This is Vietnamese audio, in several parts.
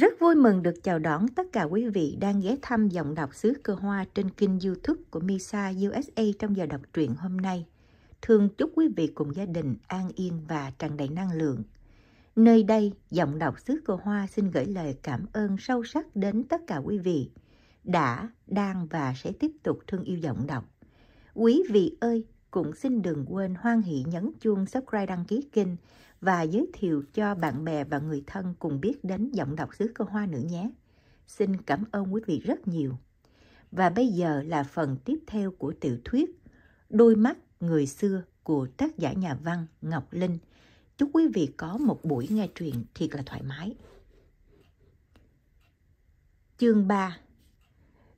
Rất vui mừng được chào đón tất cả quý vị đang ghé thăm giọng đọc xứ cơ hoa trên kênh youtube của Misa USA trong giờ đọc truyện hôm nay. Thương chúc quý vị cùng gia đình an yên và tràn đầy năng lượng. Nơi đây, giọng đọc xứ cơ hoa xin gửi lời cảm ơn sâu sắc đến tất cả quý vị đã, đang và sẽ tiếp tục thương yêu giọng đọc. Quý vị ơi, cũng xin đừng quên hoan hỷ nhấn chuông subscribe đăng ký kênh và giới thiệu cho bạn bè và người thân cùng biết đến giọng đọc xứ cơ hoa nữa nhé. Xin cảm ơn quý vị rất nhiều. Và bây giờ là phần tiếp theo của tiểu thuyết Đôi mắt người xưa của tác giả nhà văn Ngọc Linh. Chúc quý vị có một buổi nghe truyện thiệt là thoải mái. Chương 3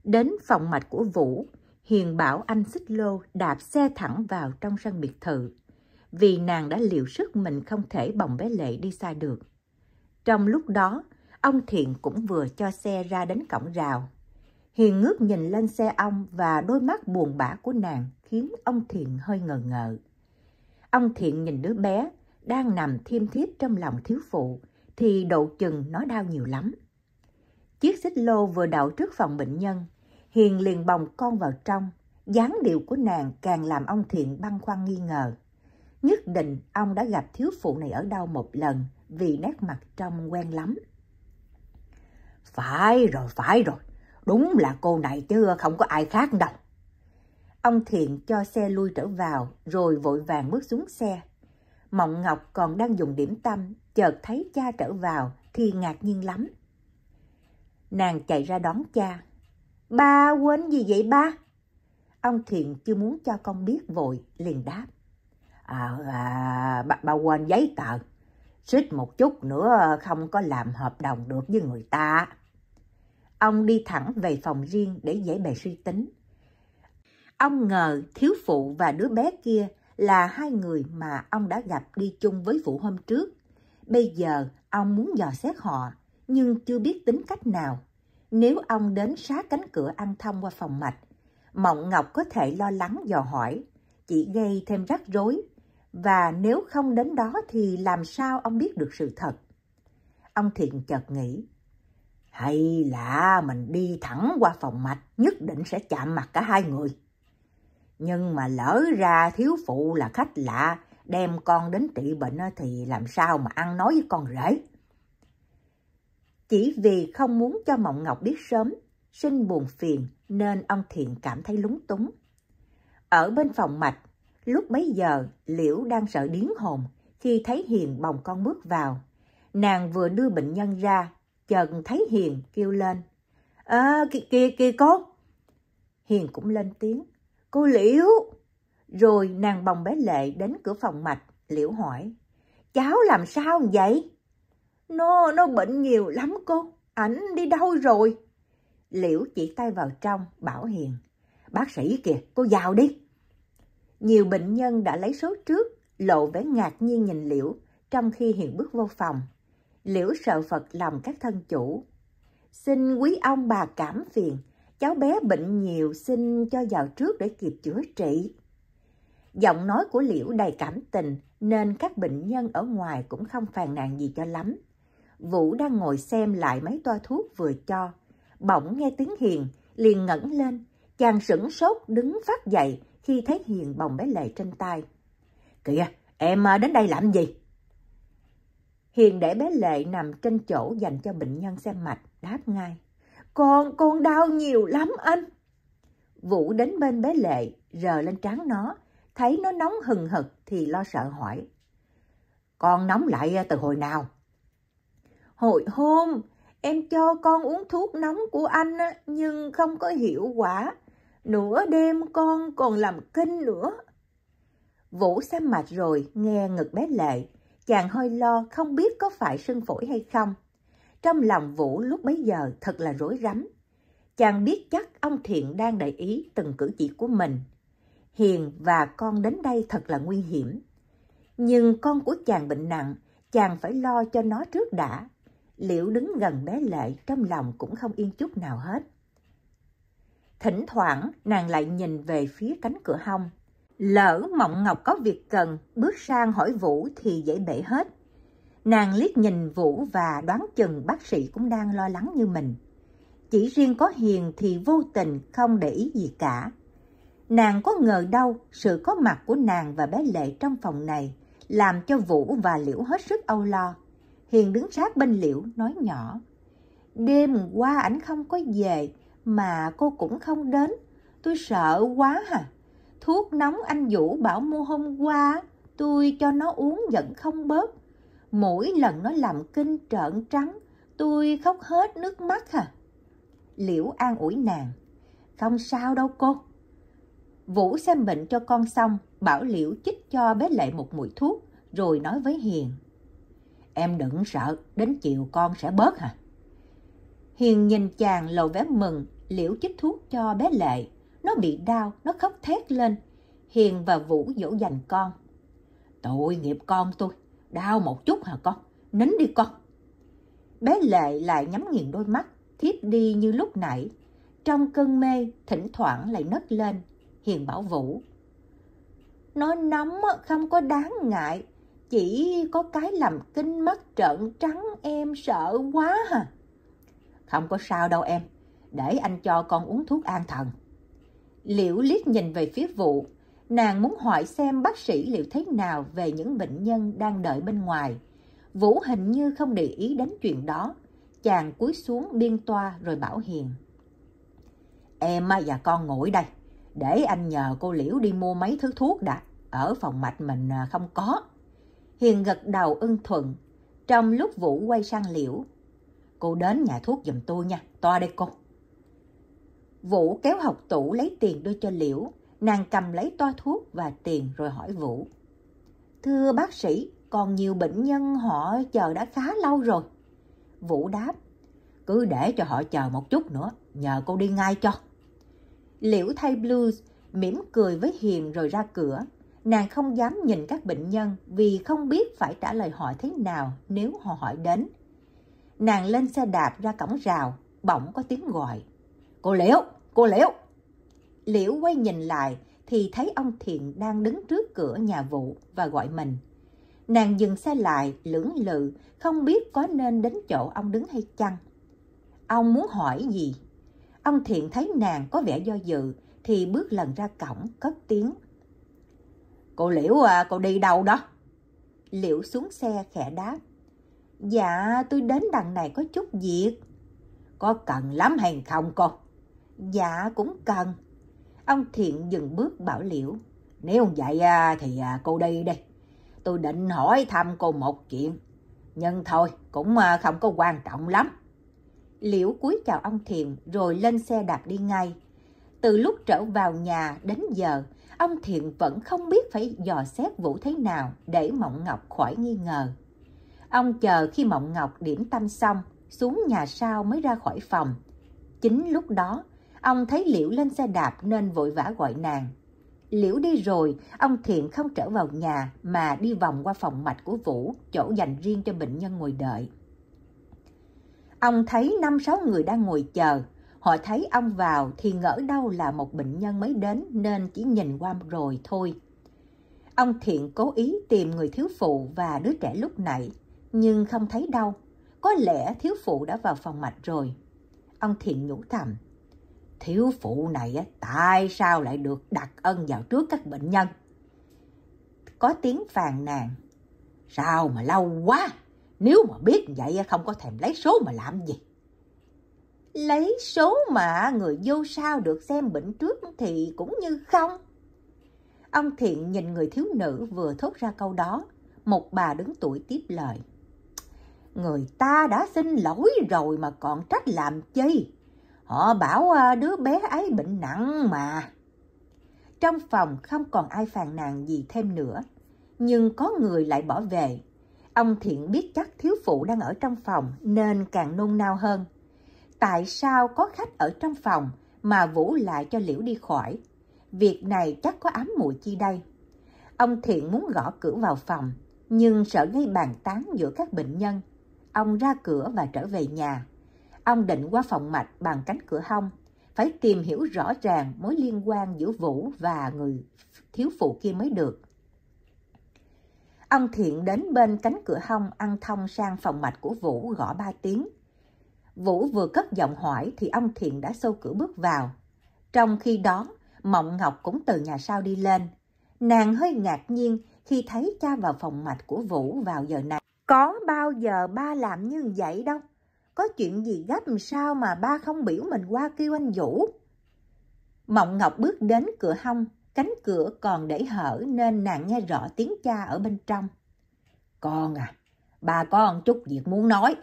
Đến phòng mạch của Vũ, Hiền bảo anh xích lô đạp xe thẳng vào trong sân biệt thự vì nàng đã liều sức mình không thể bồng bé Lệ đi xa được. Trong lúc đó, ông Thiện cũng vừa cho xe ra đến cổng rào. Hiền ngước nhìn lên xe ông và đôi mắt buồn bã của nàng khiến ông Thiện hơi ngờ ngợ. Ông Thiện nhìn đứa bé đang nằm thiêm thiếp trong lòng thiếu phụ thì độ chừng nó đau nhiều lắm. Chiếc xích lô vừa đậu trước phòng bệnh nhân, Hiền liền bồng con vào trong, dáng điệu của nàng càng làm ông Thiện băn khoăn nghi ngờ. Nhất định ông đã gặp thiếu phụ này ở đâu một lần vì nét mặt trông quen lắm. Phải rồi, phải rồi. Đúng là cô này chứ không có ai khác đâu. Ông Thiện cho xe lui trở vào rồi vội vàng bước xuống xe. Mộng Ngọc còn đang dùng điểm tâm, chợt thấy cha trở vào thì ngạc nhiên lắm. Nàng chạy ra đón cha. Ba quên gì vậy ba? Ông Thiện chưa muốn cho con biết vội, liền đáp à, à, bà quên giấy tờ suýt một chút nữa không có làm hợp đồng được với người ta ông đi thẳng về phòng riêng để dễ bề suy tính ông ngờ thiếu phụ và đứa bé kia là hai người mà ông đã gặp đi chung với vụ hôm trước bây giờ ông muốn dò xét họ nhưng chưa biết tính cách nào nếu ông đến xá cánh cửa ăn thông qua phòng mạch mộng ngọc có thể lo lắng dò hỏi chỉ gây thêm rắc rối và nếu không đến đó thì làm sao ông biết được sự thật? Ông Thiện chợt nghĩ, hay là mình đi thẳng qua phòng mạch, nhất định sẽ chạm mặt cả hai người. Nhưng mà lỡ ra thiếu phụ là khách lạ, đem con đến trị bệnh thì làm sao mà ăn nói với con rể. Chỉ vì không muốn cho Mộng Ngọc biết sớm, sinh buồn phiền nên ông Thiện cảm thấy lúng túng. Ở bên phòng mạch, Lúc bấy giờ, Liễu đang sợ điếng hồn khi thấy Hiền bồng con bước vào. Nàng vừa đưa bệnh nhân ra, chợt thấy Hiền kêu lên. À, ờ, kìa kìa kìa con! Hiền cũng lên tiếng. Cô Liễu! Rồi nàng bồng bé Lệ đến cửa phòng mạch, Liễu hỏi. Cháu làm sao vậy? Nó, nó bệnh nhiều lắm cô. Ảnh đi đâu rồi? Liễu chỉ tay vào trong, bảo Hiền. Bác sĩ kìa, cô vào đi. Nhiều bệnh nhân đã lấy số trước, lộ vẻ ngạc nhiên nhìn Liễu, trong khi hiện bước vô phòng. Liễu sợ Phật lòng các thân chủ. Xin quý ông bà cảm phiền, cháu bé bệnh nhiều xin cho vào trước để kịp chữa trị. Giọng nói của Liễu đầy cảm tình nên các bệnh nhân ở ngoài cũng không phàn nàn gì cho lắm. Vũ đang ngồi xem lại mấy toa thuốc vừa cho. Bỗng nghe tiếng Hiền, liền ngẩng lên, chàng sửng sốt đứng phát dậy khi thấy Hiền bồng bé Lệ trên tay. Kìa, em à, đến đây làm gì? Hiền để bé Lệ nằm trên chỗ dành cho bệnh nhân xem mạch, đáp ngay. Con, con đau nhiều lắm anh. Vũ đến bên bé Lệ, rờ lên trán nó, thấy nó nóng hừng hực thì lo sợ hỏi. Con nóng lại à, từ hồi nào? Hồi hôm, em cho con uống thuốc nóng của anh nhưng không có hiệu quả nửa đêm con còn làm kinh nữa. Vũ xem mạch rồi, nghe ngực bé lệ. Chàng hơi lo, không biết có phải sưng phổi hay không. Trong lòng Vũ lúc bấy giờ thật là rối rắm. Chàng biết chắc ông Thiện đang để ý từng cử chỉ của mình. Hiền và con đến đây thật là nguy hiểm. Nhưng con của chàng bệnh nặng, chàng phải lo cho nó trước đã. Liễu đứng gần bé Lệ trong lòng cũng không yên chút nào hết. Thỉnh thoảng nàng lại nhìn về phía cánh cửa hông. Lỡ Mộng Ngọc có việc cần, bước sang hỏi Vũ thì dễ bể hết. Nàng liếc nhìn Vũ và đoán chừng bác sĩ cũng đang lo lắng như mình. Chỉ riêng có Hiền thì vô tình không để ý gì cả. Nàng có ngờ đâu sự có mặt của nàng và bé Lệ trong phòng này làm cho Vũ và Liễu hết sức âu lo. Hiền đứng sát bên Liễu nói nhỏ. Đêm qua ảnh không có về, mà cô cũng không đến. Tôi sợ quá à. Thuốc nóng anh Vũ bảo mua hôm qua, tôi cho nó uống vẫn không bớt. Mỗi lần nó làm kinh trợn trắng, tôi khóc hết nước mắt à. Liễu an ủi nàng. Không sao đâu cô. Vũ xem bệnh cho con xong, bảo Liễu chích cho bé Lệ một mũi thuốc, rồi nói với Hiền. Em đừng sợ, đến chiều con sẽ bớt hả? À? Hiền nhìn chàng lầu vé mừng, Liễu chích thuốc cho bé Lệ. Nó bị đau, nó khóc thét lên. Hiền và Vũ dỗ dành con. Tội nghiệp con tôi, đau một chút hả con? Nín đi con. Bé Lệ lại nhắm nghiền đôi mắt, thiếp đi như lúc nãy. Trong cơn mê, thỉnh thoảng lại nấc lên. Hiền bảo Vũ. Nó nóng không có đáng ngại, chỉ có cái làm kinh mắt trợn trắng em sợ quá hả? Không có sao đâu em, để anh cho con uống thuốc an thần. Liễu liếc nhìn về phía vụ, nàng muốn hỏi xem bác sĩ liệu thế nào về những bệnh nhân đang đợi bên ngoài. Vũ hình như không để ý đến chuyện đó, chàng cúi xuống biên toa rồi bảo hiền. Em và con ngồi đây, để anh nhờ cô Liễu đi mua mấy thứ thuốc đã, ở phòng mạch mình à, không có. Hiền gật đầu ưng thuận, trong lúc Vũ quay sang Liễu. Cô đến nhà thuốc giùm tôi nha, toa đây cô. Vũ kéo học tủ lấy tiền đưa cho Liễu, nàng cầm lấy toa thuốc và tiền rồi hỏi Vũ. Thưa bác sĩ, còn nhiều bệnh nhân họ chờ đã khá lâu rồi. Vũ đáp, cứ để cho họ chờ một chút nữa, nhờ cô đi ngay cho. Liễu thay blues, mỉm cười với Hiền rồi ra cửa. Nàng không dám nhìn các bệnh nhân vì không biết phải trả lời họ thế nào nếu họ hỏi đến. Nàng lên xe đạp ra cổng rào, bỗng có tiếng gọi. Cô Liễu! Cô Liễu! Liễu quay nhìn lại thì thấy ông Thiện đang đứng trước cửa nhà vụ và gọi mình. Nàng dừng xe lại, lưỡng lự, không biết có nên đến chỗ ông đứng hay chăng. Ông muốn hỏi gì? Ông Thiện thấy nàng có vẻ do dự thì bước lần ra cổng cất tiếng. Cô Liễu à, cô đi đâu đó? Liễu xuống xe khẽ đáp. Dạ, tôi đến đằng này có chút việc. Có cần lắm hay không cô? Dạ cũng cần. Ông Thiện dừng bước bảo liễu. Nếu không vậy à, thì à, cô đi đây Tôi định hỏi thăm cô một chuyện. Nhưng thôi cũng à, không có quan trọng lắm. Liễu cúi chào ông Thiện rồi lên xe đạp đi ngay. Từ lúc trở vào nhà đến giờ, ông Thiện vẫn không biết phải dò xét Vũ thế nào để Mộng Ngọc khỏi nghi ngờ. Ông chờ khi Mộng Ngọc điểm tâm xong, xuống nhà sau mới ra khỏi phòng. Chính lúc đó, Ông thấy Liễu lên xe đạp nên vội vã gọi nàng. Liễu đi rồi, ông Thiện không trở vào nhà mà đi vòng qua phòng mạch của Vũ, chỗ dành riêng cho bệnh nhân ngồi đợi. Ông thấy năm sáu người đang ngồi chờ. Họ thấy ông vào thì ngỡ đâu là một bệnh nhân mới đến nên chỉ nhìn qua rồi thôi. Ông Thiện cố ý tìm người thiếu phụ và đứa trẻ lúc nãy, nhưng không thấy đâu. Có lẽ thiếu phụ đã vào phòng mạch rồi. Ông Thiện nhủ thầm thiếu phụ này tại sao lại được đặt ân vào trước các bệnh nhân? Có tiếng phàn nàn. Sao mà lâu quá, nếu mà biết vậy không có thèm lấy số mà làm gì. Lấy số mà người vô sao được xem bệnh trước thì cũng như không. Ông Thiện nhìn người thiếu nữ vừa thốt ra câu đó, một bà đứng tuổi tiếp lời. Người ta đã xin lỗi rồi mà còn trách làm chi? Họ bảo à, đứa bé ấy bệnh nặng mà. Trong phòng không còn ai phàn nàn gì thêm nữa, nhưng có người lại bỏ về. Ông Thiện biết chắc thiếu phụ đang ở trong phòng nên càng nôn nao hơn. Tại sao có khách ở trong phòng mà Vũ lại cho Liễu đi khỏi? Việc này chắc có ám muội chi đây. Ông Thiện muốn gõ cửa vào phòng, nhưng sợ gây bàn tán giữa các bệnh nhân. Ông ra cửa và trở về nhà. Ông định qua phòng mạch bằng cánh cửa hông, phải tìm hiểu rõ ràng mối liên quan giữa Vũ và người thiếu phụ kia mới được. Ông Thiện đến bên cánh cửa hông ăn thông sang phòng mạch của Vũ gõ ba tiếng. Vũ vừa cất giọng hỏi thì ông Thiện đã xô cửa bước vào. Trong khi đó, Mộng Ngọc cũng từ nhà sau đi lên. Nàng hơi ngạc nhiên khi thấy cha vào phòng mạch của Vũ vào giờ này. Có bao giờ ba làm như vậy đâu? có chuyện gì gấp sao mà ba không biểu mình qua kêu anh Vũ? Mộng Ngọc bước đến cửa hông, cánh cửa còn để hở nên nàng nghe rõ tiếng cha ở bên trong. Con à, bà con chút việc muốn nói.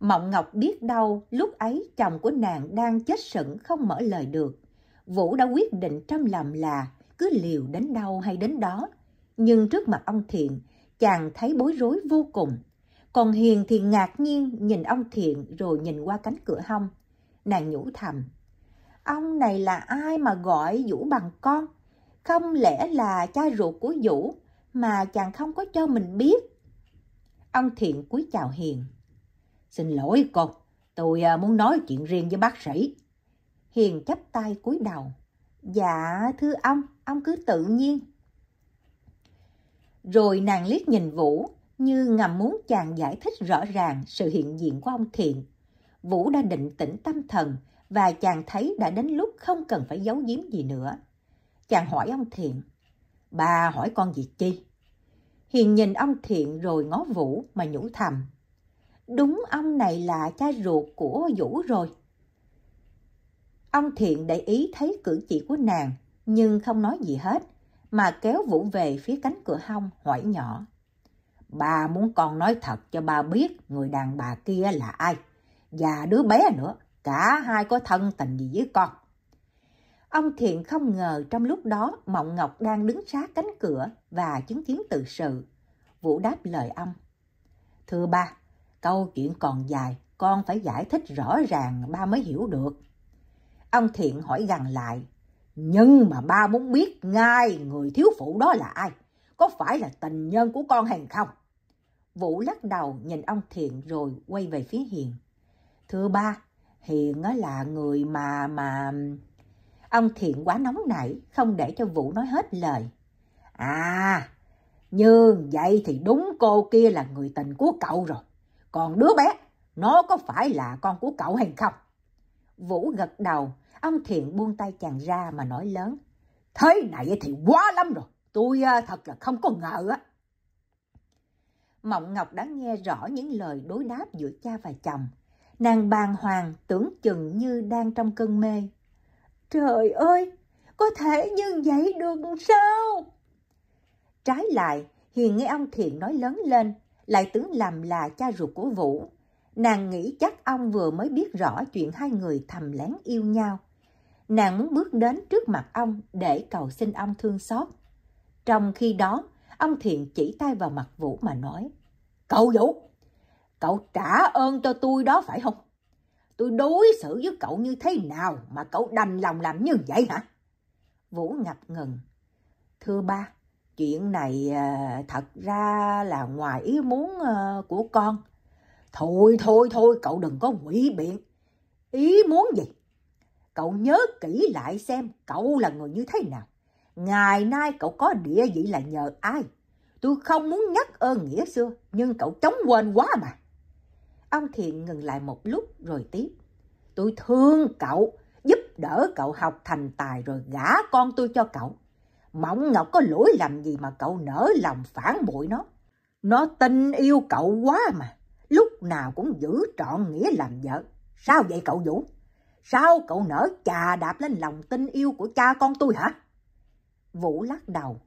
Mộng Ngọc biết đâu lúc ấy chồng của nàng đang chết sững không mở lời được. Vũ đã quyết định trong lòng là cứ liều đến đâu hay đến đó. Nhưng trước mặt ông Thiện, chàng thấy bối rối vô cùng. Còn Hiền thì ngạc nhiên nhìn ông Thiện rồi nhìn qua cánh cửa hông. Nàng nhủ thầm. Ông này là ai mà gọi Vũ bằng con? Không lẽ là cha ruột của Vũ mà chàng không có cho mình biết? Ông Thiện cúi chào Hiền. Xin lỗi con tôi à, muốn nói chuyện riêng với bác sĩ. Hiền chắp tay cúi đầu. Dạ thưa ông, ông cứ tự nhiên. Rồi nàng liếc nhìn Vũ, như ngầm muốn chàng giải thích rõ ràng sự hiện diện của ông Thiện. Vũ đã định tĩnh tâm thần và chàng thấy đã đến lúc không cần phải giấu giếm gì nữa. Chàng hỏi ông Thiện, bà hỏi con gì chi? Hiền nhìn ông Thiện rồi ngó Vũ mà nhủ thầm. Đúng ông này là cha ruột của Vũ rồi. Ông Thiện để ý thấy cử chỉ của nàng nhưng không nói gì hết mà kéo Vũ về phía cánh cửa hông hỏi nhỏ ba muốn con nói thật cho ba biết người đàn bà kia là ai. Và đứa bé nữa, cả hai có thân tình gì với con. Ông Thiện không ngờ trong lúc đó Mộng Ngọc đang đứng sát cánh cửa và chứng kiến tự sự. Vũ đáp lời ông. Thưa ba, câu chuyện còn dài, con phải giải thích rõ ràng ba mới hiểu được. Ông Thiện hỏi gần lại. Nhưng mà ba muốn biết ngay người thiếu phụ đó là ai? Có phải là tình nhân của con hay không? Vũ lắc đầu nhìn ông Thiện rồi quay về phía Hiền. Thưa ba, Hiền là người mà mà... Ông Thiện quá nóng nảy, không để cho Vũ nói hết lời. À, như vậy thì đúng cô kia là người tình của cậu rồi. Còn đứa bé, nó có phải là con của cậu hay không? Vũ gật đầu, ông Thiện buông tay chàng ra mà nói lớn. Thế này thì quá lắm rồi, tôi ờ, thật là không có ngờ á. Mộng Ngọc đã nghe rõ những lời đối đáp giữa cha và chồng. Nàng bàng hoàng tưởng chừng như đang trong cơn mê. Trời ơi, có thể như vậy được sao? Trái lại, Hiền nghe ông Thiện nói lớn lên, lại tưởng làm là cha ruột của Vũ. Nàng nghĩ chắc ông vừa mới biết rõ chuyện hai người thầm lén yêu nhau. Nàng muốn bước đến trước mặt ông để cầu xin ông thương xót. Trong khi đó, Ông Thiện chỉ tay vào mặt Vũ mà nói. Cậu Vũ, cậu trả ơn cho tôi đó phải không? Tôi đối xử với cậu như thế nào mà cậu đành lòng làm như vậy hả? Vũ ngập ngừng. Thưa ba, chuyện này ờ, thật ra là ngoài ý muốn ờ, của con. Thôi thôi thôi, cậu đừng có ngụy biện. Ý muốn gì? Cậu nhớ kỹ lại xem cậu là người như thế nào ngày nay cậu có địa vị là nhờ ai? Tôi không muốn nhắc ơn nghĩa xưa, nhưng cậu chống quên quá mà. Ông Thiện ngừng lại một lúc rồi tiếp. Tôi thương cậu, giúp đỡ cậu học thành tài rồi gả con tôi cho cậu. Mộng Ngọc có lỗi làm gì mà cậu nỡ lòng phản bội nó. Nó tin yêu cậu quá mà, lúc nào cũng giữ trọn nghĩa làm vợ. Sao vậy cậu Vũ? Sao cậu nỡ chà đạp lên lòng tin yêu của cha con tôi hả? Vũ lắc đầu.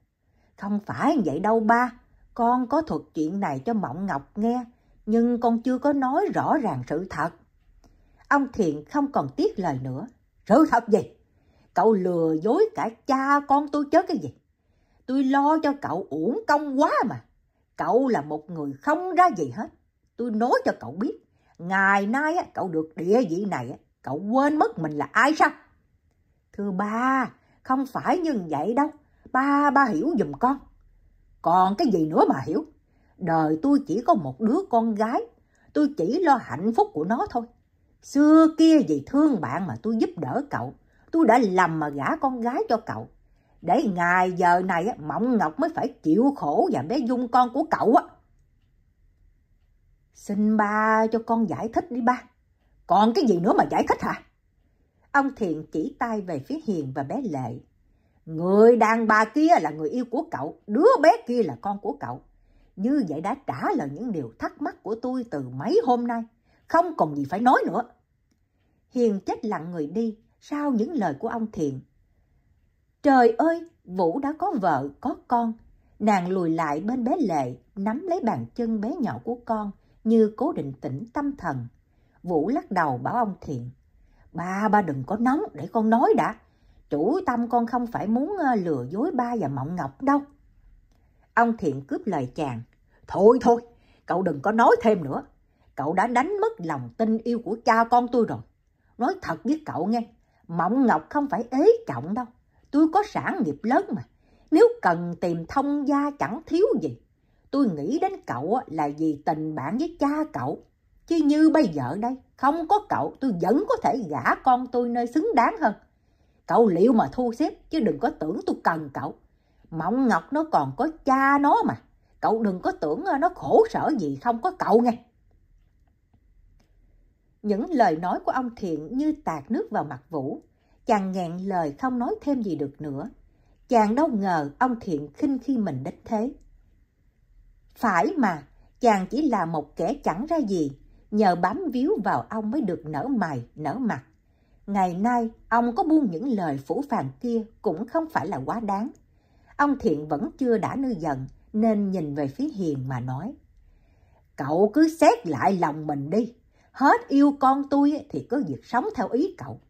Không phải vậy đâu ba, con có thuật chuyện này cho Mộng Ngọc nghe, nhưng con chưa có nói rõ ràng sự thật. Ông Thiện không còn tiếc lời nữa. Sự thật gì? Cậu lừa dối cả cha con tôi chết cái gì? Tôi lo cho cậu uổng công quá mà. Cậu là một người không ra gì hết. Tôi nói cho cậu biết, ngày nay cậu được địa vị này, cậu quên mất mình là ai sao? Thưa ba, không phải như vậy đâu, ba ba hiểu dùm con. Còn cái gì nữa mà hiểu? Đời tôi chỉ có một đứa con gái, tôi chỉ lo hạnh phúc của nó thôi. Xưa kia vì thương bạn mà tôi giúp đỡ cậu, tôi đã lầm mà gả con gái cho cậu. Để ngày giờ này Mộng Ngọc mới phải chịu khổ và bé Dung con của cậu á. Xin ba cho con giải thích đi ba. Còn cái gì nữa mà giải thích hả? À? Ông Thiện chỉ tay về phía Hiền và bé Lệ. Người đàn bà kia là người yêu của cậu, đứa bé kia là con của cậu. Như vậy đã trả lời những điều thắc mắc của tôi từ mấy hôm nay, không còn gì phải nói nữa. Hiền chết lặng người đi sau những lời của ông Thiện. Trời ơi, Vũ đã có vợ, có con. Nàng lùi lại bên bé Lệ, nắm lấy bàn chân bé nhỏ của con như cố định tĩnh tâm thần. Vũ lắc đầu bảo ông Thiện. Ba, ba đừng có nóng, để con nói đã. Chủ tâm con không phải muốn ờ, lừa dối ba và Mộng Ngọc đâu. Ông Thiện cướp lời chàng. Thôi thôi, cậu đừng có nói thêm nữa. Cậu đã đánh mất lòng tin yêu của cha con tôi rồi. Nói thật với cậu nghe, Mộng Ngọc không phải ế trọng đâu. Tôi có sản nghiệp lớn mà. Nếu cần tìm thông gia chẳng thiếu gì. Tôi nghĩ đến cậu là vì tình bạn với cha cậu. Chứ như bây giờ đây, không có cậu tôi vẫn có thể gả con tôi nơi xứng đáng hơn. Cậu liệu mà thu xếp, chứ đừng có tưởng tôi cần cậu. Mộng Ngọc nó còn có cha nó mà. Cậu đừng có tưởng à, nó khổ sở gì không có cậu nghe. Những lời nói của ông Thiện như tạt nước vào mặt Vũ. Chàng nghẹn lời không nói thêm gì được nữa. Chàng đâu ngờ ông Thiện khinh khi mình đến thế. Phải mà, chàng chỉ là một kẻ chẳng ra gì, nhờ bám víu vào ông mới được nở mày, nở mặt. Ngày nay, ông có buông những lời phủ phàng kia cũng không phải là quá đáng. Ông Thiện vẫn chưa đã nư giận, nên nhìn về phía Hiền mà nói. Cậu cứ xét lại lòng mình đi. Hết yêu con tôi thì cứ việc sống theo ý cậu.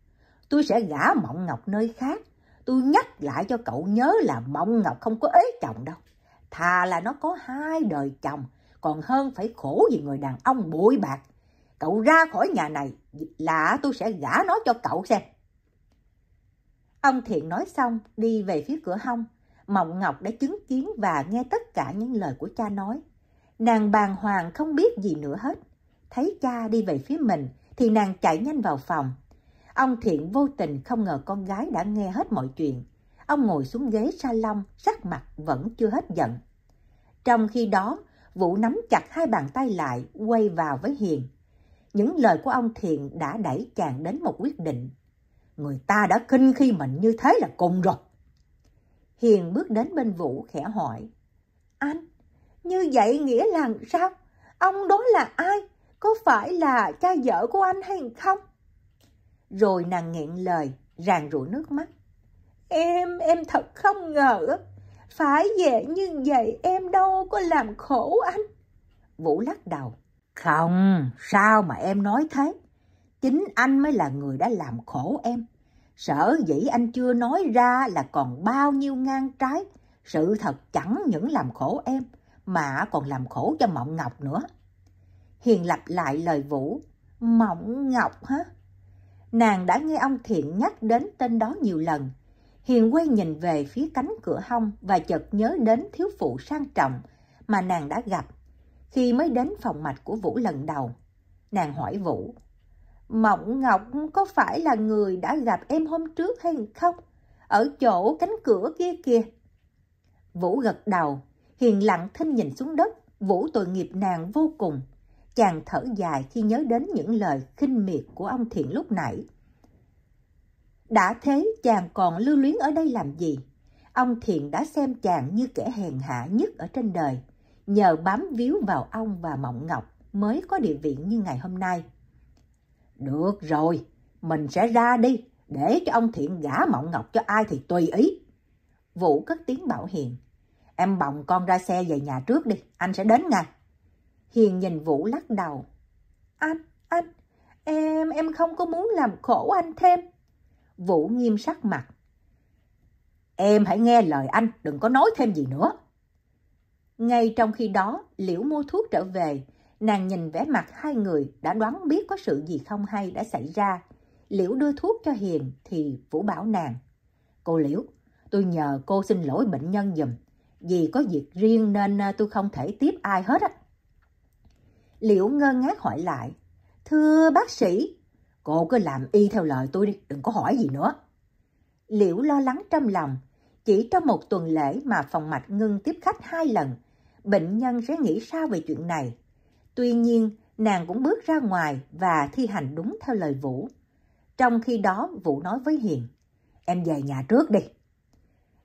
Tôi sẽ gả Mộng Ngọc nơi khác. Tôi nhắc lại cho cậu nhớ là Mộng Ngọc không có ế chồng đâu. Thà là nó có hai đời chồng, còn hơn phải khổ vì người đàn ông bụi bạc Cậu ra khỏi nhà này là tôi sẽ gả nó cho cậu xem. Ông Thiện nói xong đi về phía cửa hông. Mộng Ngọc đã chứng kiến và nghe tất cả những lời của cha nói. Nàng bàng hoàng không biết gì nữa hết. Thấy cha đi về phía mình thì nàng chạy nhanh vào phòng. Ông Thiện vô tình không ngờ con gái đã nghe hết mọi chuyện. Ông ngồi xuống ghế sa lông, sắc mặt vẫn chưa hết giận. Trong khi đó, Vũ nắm chặt hai bàn tay lại, quay vào với Hiền những lời của ông Thiện đã đẩy chàng đến một quyết định. Người ta đã kinh khi mình như thế là cùng rồi. Hiền bước đến bên Vũ khẽ hỏi. Anh, như vậy nghĩa là sao? Ông đó là ai? Có phải là cha vợ của anh hay không? Rồi nàng nghẹn lời, ràng rụi nước mắt. Em, em thật không ngờ. Phải vậy như vậy em đâu có làm khổ anh. Vũ lắc đầu. Không, sao mà em nói thế? Chính anh mới là người đã làm khổ em. Sở dĩ anh chưa nói ra là còn bao nhiêu ngang trái. Sự thật chẳng những làm khổ em, mà còn làm khổ cho Mộng Ngọc nữa. Hiền lặp lại lời Vũ, Mộng Ngọc hả? Nàng đã nghe ông Thiện nhắc đến tên đó nhiều lần. Hiền quay nhìn về phía cánh cửa hông và chợt nhớ đến thiếu phụ sang trọng mà nàng đã gặp khi mới đến phòng mạch của Vũ lần đầu. Nàng hỏi Vũ, Mộng Ngọc có phải là người đã gặp em hôm trước hay không? Ở chỗ cánh cửa kia kìa. Vũ gật đầu, hiền lặng thinh nhìn xuống đất, Vũ tội nghiệp nàng vô cùng. Chàng thở dài khi nhớ đến những lời khinh miệt của ông Thiện lúc nãy. Đã thế chàng còn lưu luyến ở đây làm gì? Ông Thiện đã xem chàng như kẻ hèn hạ nhất ở trên đời nhờ bám víu vào ông và Mộng Ngọc mới có địa vị như ngày hôm nay. Được rồi, mình sẽ ra đi, để cho ông Thiện gả Mộng Ngọc cho ai thì tùy ý. Vũ cất tiếng bảo Hiền. Em bồng con ra xe về nhà trước đi, anh sẽ đến ngay. Hiền nhìn Vũ lắc đầu. Anh, anh, em, em không có muốn làm khổ anh thêm. Vũ nghiêm sắc mặt. Em hãy nghe lời anh, đừng có nói thêm gì nữa. Ngay trong khi đó, Liễu mua thuốc trở về, nàng nhìn vẻ mặt hai người đã đoán biết có sự gì không hay đã xảy ra. Liễu đưa thuốc cho Hiền thì Vũ bảo nàng. Cô Liễu, tôi nhờ cô xin lỗi bệnh nhân dùm, vì có việc riêng nên ờ, tôi không thể tiếp ai hết á. Liễu ngơ ngác hỏi lại, thưa bác sĩ, cô cứ làm y theo lời tôi đi, đừng có hỏi gì nữa. Liễu lo lắng trong lòng, chỉ trong một tuần lễ mà phòng mạch ngưng tiếp khách hai lần, bệnh nhân sẽ nghĩ sao về chuyện này. Tuy nhiên, nàng cũng bước ra ngoài và thi hành đúng theo lời Vũ. Trong khi đó, Vũ nói với Hiền, em về nhà trước đi.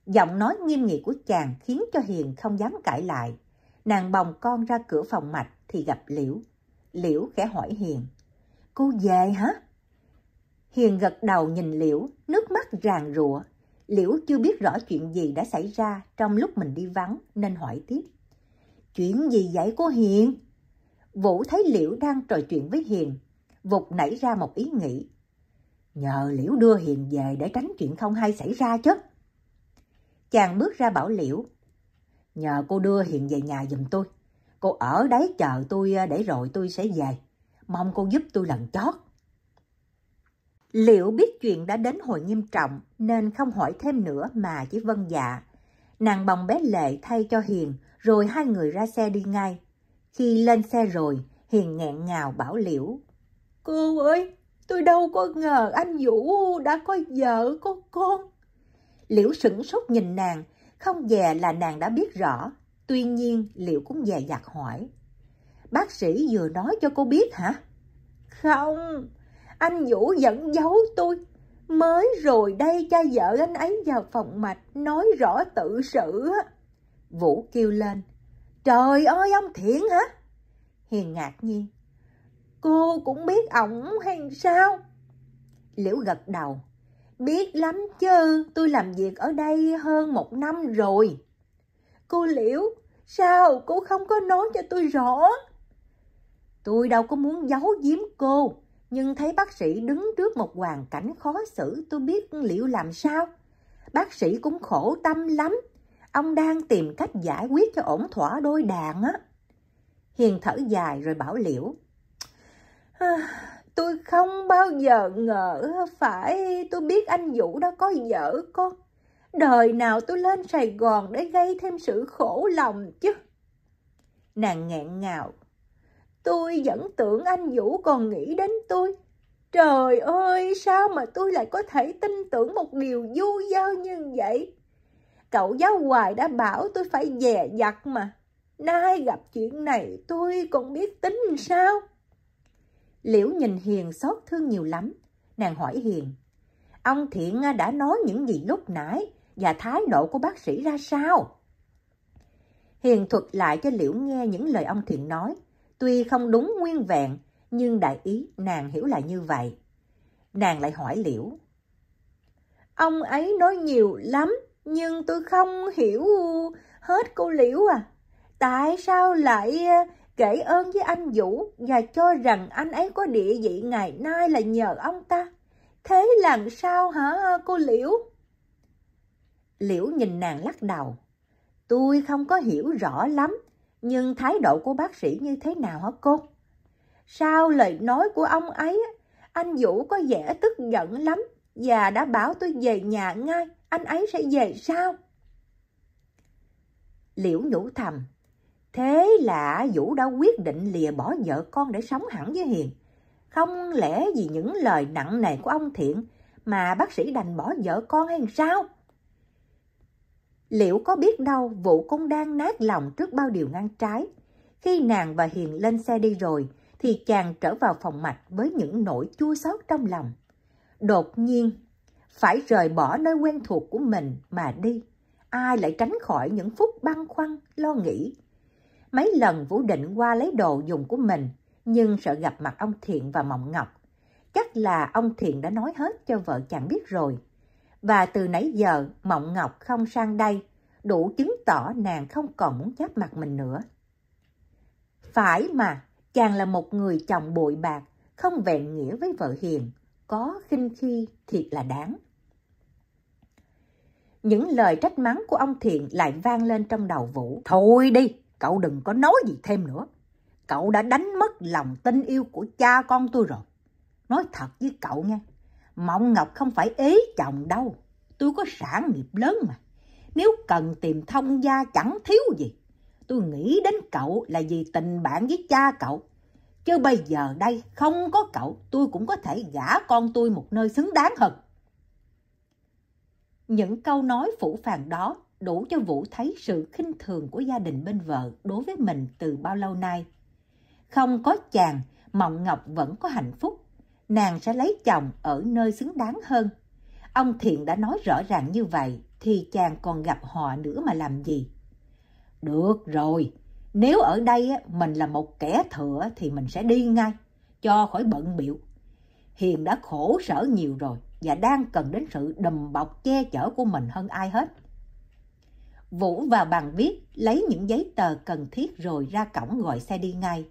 Giọng nói nghiêm nghị của chàng khiến cho Hiền không dám cãi lại. Nàng bồng con ra cửa phòng mạch thì gặp Liễu. Liễu khẽ hỏi Hiền, cô về hả? Hiền gật đầu nhìn Liễu, nước mắt ràn rụa. Liễu chưa biết rõ chuyện gì đã xảy ra trong lúc mình đi vắng nên hỏi tiếp. Chuyện gì vậy cô Hiền? Vũ thấy Liễu đang trò chuyện với Hiền, vụt nảy ra một ý nghĩ. Nhờ Liễu đưa Hiền về để tránh chuyện không hay xảy ra chứ. Chàng bước ra bảo Liễu. Nhờ cô đưa Hiền về nhà giùm tôi. Cô ở đấy chờ tôi ờ, để rồi tôi sẽ về. Mong cô giúp tôi lần chót. Liễu biết chuyện đã đến hồi nghiêm trọng nên không hỏi thêm nữa mà chỉ vâng dạ. Nàng bồng bé lệ thay cho Hiền rồi hai người ra xe đi ngay. Khi lên xe rồi, Hiền nghẹn ngào bảo Liễu. Cô ơi, tôi đâu có ngờ anh Vũ đã có vợ có con. Liễu sửng sốt nhìn nàng, không dè là nàng đã biết rõ. Tuy nhiên, Liễu cũng dè dặt hỏi. Bác sĩ vừa nói cho cô biết hả? Không, anh Vũ vẫn giấu tôi. Mới rồi đây cha vợ anh ấy vào phòng mạch nói rõ tự sự á. Vũ kêu lên. Trời ơi ông Thiện hả? Hiền ngạc nhiên. Cô cũng biết ổng hay sao? Liễu gật đầu. Biết lắm chứ, tôi làm việc ở đây hơn một năm rồi. Cô Liễu, sao cô không có nói cho tôi rõ? Tôi đâu có muốn giấu giếm cô, nhưng thấy bác sĩ đứng trước một hoàn cảnh khó xử tôi biết Liễu làm sao. Bác sĩ cũng khổ tâm lắm, ông đang tìm cách giải quyết cho ổn thỏa đôi đàn á. Hiền thở dài rồi bảo liễu. À, tôi không bao giờ ngờ phải tôi biết anh Vũ đã có vợ con. Đời nào tôi lên Sài Gòn để gây thêm sự khổ lòng chứ. Nàng nghẹn ngào. Tôi vẫn tưởng anh Vũ còn nghĩ đến tôi. Trời ơi, sao mà tôi lại có thể tin tưởng một điều du dơ như vậy? Cậu giáo hoài đã bảo tôi phải dè dặt mà. Nay gặp chuyện này tôi còn biết tính sao? Liễu nhìn Hiền xót thương nhiều lắm. Nàng hỏi Hiền, ông Thiện đã nói những gì lúc nãy và thái độ của bác sĩ ra sao? Hiền thuật lại cho Liễu nghe những lời ông Thiện nói. Tuy không đúng nguyên vẹn, nhưng đại ý nàng hiểu là như vậy. Nàng lại hỏi Liễu. Ông ấy nói nhiều lắm, nhưng tôi không hiểu hết cô liễu à tại sao lại ờ, kể ơn với anh vũ và cho rằng anh ấy có địa vị ngày nay là nhờ ông ta thế làm sao hả cô liễu liễu nhìn nàng lắc đầu tôi không có hiểu rõ lắm nhưng thái độ của bác sĩ như thế nào hả cô Sao lời nói của ông ấy anh vũ có vẻ tức giận lắm và đã bảo tôi về nhà ngay anh ấy sẽ về sao? Liễu nhủ thầm, thế là Vũ đã quyết định lìa bỏ vợ con để sống hẳn với Hiền. Không lẽ vì những lời nặng nề của ông Thiện mà bác sĩ đành bỏ vợ con hay sao? Liệu có biết đâu vũ cũng đang nát lòng trước bao điều ngăn trái. Khi nàng và Hiền lên xe đi rồi, thì chàng trở vào phòng mạch với những nỗi chua xót trong lòng. Đột nhiên, phải rời bỏ nơi quen thuộc của mình mà đi, ai lại tránh khỏi những phút băn khoăn, lo nghĩ. Mấy lần Vũ Định qua lấy đồ dùng của mình, nhưng sợ gặp mặt ông Thiện và Mộng Ngọc. Chắc là ông Thiện đã nói hết cho vợ chàng biết rồi. Và từ nãy giờ Mộng Ngọc không sang đây, đủ chứng tỏ nàng không còn muốn chấp mặt mình nữa. Phải mà, chàng là một người chồng bội bạc, không vẹn nghĩa với vợ hiền, có khinh khi thiệt là đáng. Những lời trách mắng của ông Thiện lại vang lên trong đầu Vũ. Thôi đi, cậu đừng có nói gì thêm nữa. Cậu đã đánh mất lòng tin yêu của cha con tôi rồi. Nói thật với cậu nha, Mộng Ngọc không phải ý chồng đâu. Tôi có sản nghiệp lớn mà. Nếu cần tìm thông gia chẳng thiếu gì. Tôi nghĩ đến cậu là vì tình bạn với cha cậu. Chứ bây giờ đây không có cậu tôi cũng có thể gả con tôi một nơi xứng đáng hơn. Những câu nói phủ phàng đó đủ cho Vũ thấy sự khinh thường của gia đình bên vợ đối với mình từ bao lâu nay. Không có chàng, Mộng Ngọc vẫn có hạnh phúc. Nàng sẽ lấy chồng ở nơi xứng đáng hơn. Ông Thiện đã nói rõ ràng như vậy thì chàng còn gặp họ nữa mà làm gì. Được rồi, nếu ở đây mình là một kẻ thừa thì mình sẽ đi ngay, cho khỏi bận biểu. Hiền đã khổ sở nhiều rồi, và đang cần đến sự đùm bọc che chở của mình hơn ai hết. Vũ vào bàn viết, lấy những giấy tờ cần thiết rồi ra cổng gọi xe đi ngay.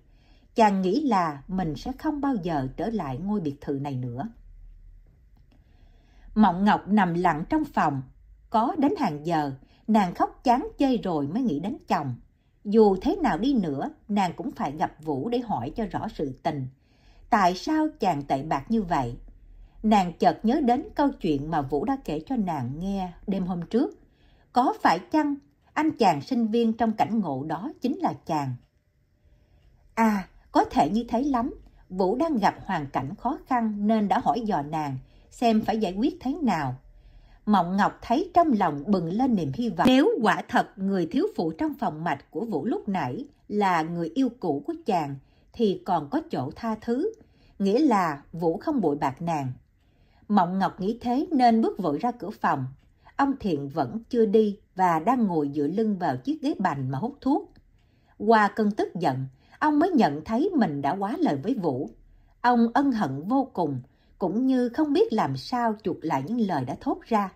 Chàng nghĩ là mình sẽ không bao giờ trở lại ngôi biệt thự này nữa. Mộng Ngọc nằm lặng trong phòng. Có đến hàng giờ, nàng khóc chán chơi rồi mới nghĩ đến chồng. Dù thế nào đi nữa, nàng cũng phải gặp Vũ để hỏi cho rõ sự tình. Tại sao chàng tệ bạc như vậy? Nàng chợt nhớ đến câu chuyện mà Vũ đã kể cho nàng nghe đêm hôm trước. Có phải chăng anh chàng sinh viên trong cảnh ngộ đó chính là chàng? À, có thể như thế lắm. Vũ đang gặp hoàn cảnh khó khăn nên đã hỏi dò nàng xem phải giải quyết thế nào. Mộng Ngọc thấy trong lòng bừng lên niềm hy vọng. Nếu quả thật người thiếu phụ trong phòng mạch của Vũ lúc nãy là người yêu cũ của chàng thì còn có chỗ tha thứ, nghĩa là Vũ không bội bạc nàng. Mộng Ngọc nghĩ thế nên bước vội ra cửa phòng. Ông Thiện vẫn chưa đi và đang ngồi dựa lưng vào chiếc ghế bành mà hút thuốc. Qua cơn tức giận, ông mới nhận thấy mình đã quá lời với Vũ. Ông ân hận vô cùng, cũng như không biết làm sao chuộc lại những lời đã thốt ra.